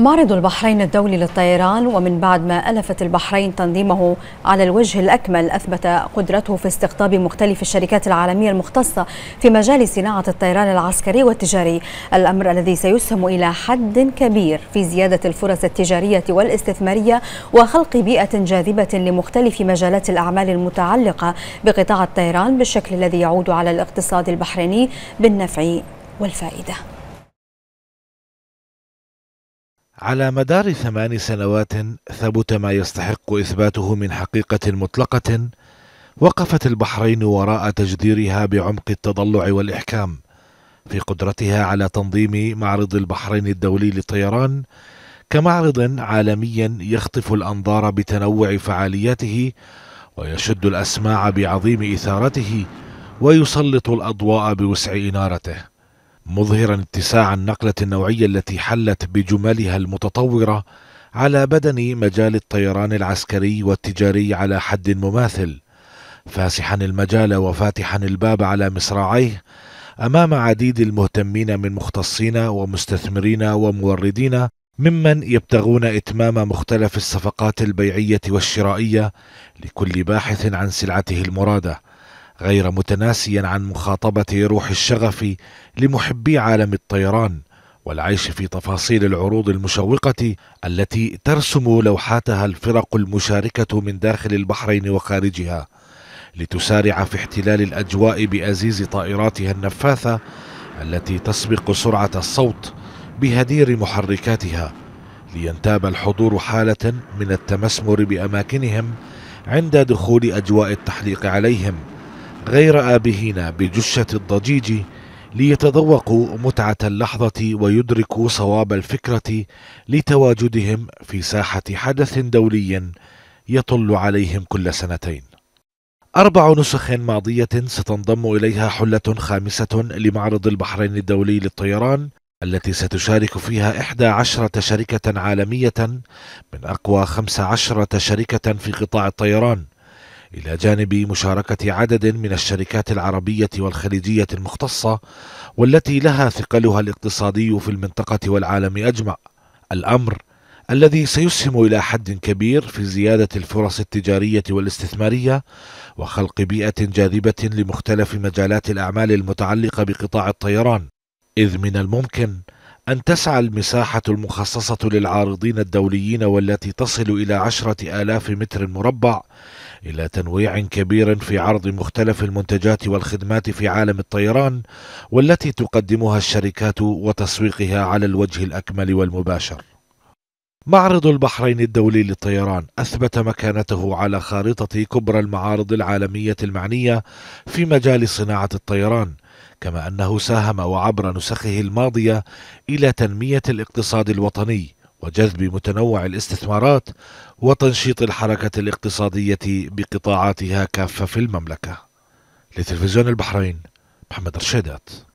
معرض البحرين الدولي للطيران ومن بعد ما ألفت البحرين تنظيمه على الوجه الأكمل أثبت قدرته في استقطاب مختلف الشركات العالمية المختصة في مجال صناعة الطيران العسكري والتجاري الأمر الذي سيسهم إلى حد كبير في زيادة الفرص التجارية والاستثمارية وخلق بيئة جاذبة لمختلف مجالات الأعمال المتعلقة بقطاع الطيران بالشكل الذي يعود على الاقتصاد البحريني بالنفع والفائده على مدار ثمان سنوات ثبت ما يستحق إثباته من حقيقة مطلقة وقفت البحرين وراء تجديرها بعمق التضلع والإحكام في قدرتها على تنظيم معرض البحرين الدولي للطيران كمعرض عالمي يخطف الأنظار بتنوع فعالياته ويشد الأسماع بعظيم إثارته ويسلط الأضواء بوسع إنارته مظهرا اتساع النقله النوعيه التي حلت بجملها المتطوره على بدن مجال الطيران العسكري والتجاري على حد مماثل فاسحا المجال وفاتحا الباب على مصراعيه امام عديد المهتمين من مختصين ومستثمرين وموردين ممن يبتغون اتمام مختلف الصفقات البيعيه والشرائيه لكل باحث عن سلعته المراده غير متناسيا عن مخاطبة روح الشغف لمحبي عالم الطيران والعيش في تفاصيل العروض المشوقة التي ترسم لوحاتها الفرق المشاركة من داخل البحرين وخارجها لتسارع في احتلال الأجواء بأزيز طائراتها النفاثة التي تسبق سرعة الصوت بهدير محركاتها لينتاب الحضور حالة من التمسمر بأماكنهم عند دخول أجواء التحليق عليهم غير آبهين بجشة الضجيج ليتذوقوا متعة اللحظة ويدركوا صواب الفكرة لتواجدهم في ساحة حدث دولي يطل عليهم كل سنتين. أربع نسخ ماضية ستنضم إليها حلة خامسة لمعرض البحرين الدولي للطيران التي ستشارك فيها إحدى عشرة شركة عالمية من أقوى خمس عشرة شركة في قطاع الطيران إلى جانب مشاركة عدد من الشركات العربية والخليجية المختصة والتي لها ثقلها الاقتصادي في المنطقة والعالم أجمع الأمر الذي سيسهم إلى حد كبير في زيادة الفرص التجارية والاستثمارية وخلق بيئة جاذبة لمختلف مجالات الأعمال المتعلقة بقطاع الطيران إذ من الممكن أن تسعى المساحة المخصصة للعارضين الدوليين والتي تصل إلى عشرة آلاف متر مربع إلى تنويع كبير في عرض مختلف المنتجات والخدمات في عالم الطيران والتي تقدمها الشركات وتسويقها على الوجه الأكمل والمباشر معرض البحرين الدولي للطيران أثبت مكانته على خارطة كبرى المعارض العالمية المعنية في مجال صناعة الطيران كما انه ساهم وعبر نسخه الماضيه الى تنميه الاقتصاد الوطني وجذب متنوع الاستثمارات وتنشيط الحركه الاقتصاديه بقطاعاتها كافه في المملكه لتلفزيون البحرين محمد رشيدات